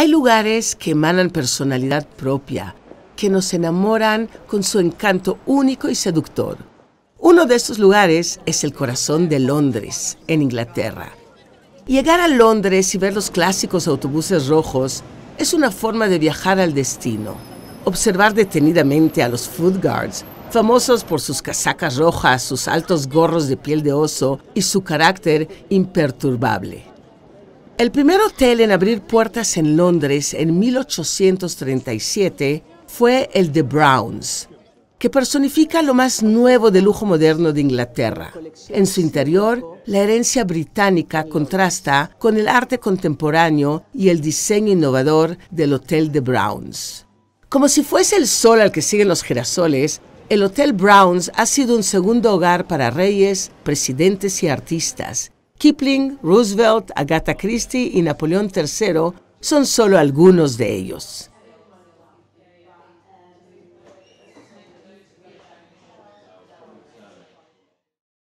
Hay lugares que emanan personalidad propia, que nos enamoran con su encanto único y seductor. Uno de estos lugares es el corazón de Londres, en Inglaterra. Llegar a Londres y ver los clásicos autobuses rojos es una forma de viajar al destino. Observar detenidamente a los food guards, famosos por sus casacas rojas, sus altos gorros de piel de oso y su carácter imperturbable. El primer hotel en abrir puertas en Londres en 1837 fue el The Browns, que personifica lo más nuevo de lujo moderno de Inglaterra. En su interior, la herencia británica contrasta con el arte contemporáneo y el diseño innovador del Hotel The Browns. Como si fuese el sol al que siguen los girasoles, el Hotel Browns ha sido un segundo hogar para reyes, presidentes y artistas, Kipling, Roosevelt, Agatha Christie y Napoleón III son solo algunos de ellos.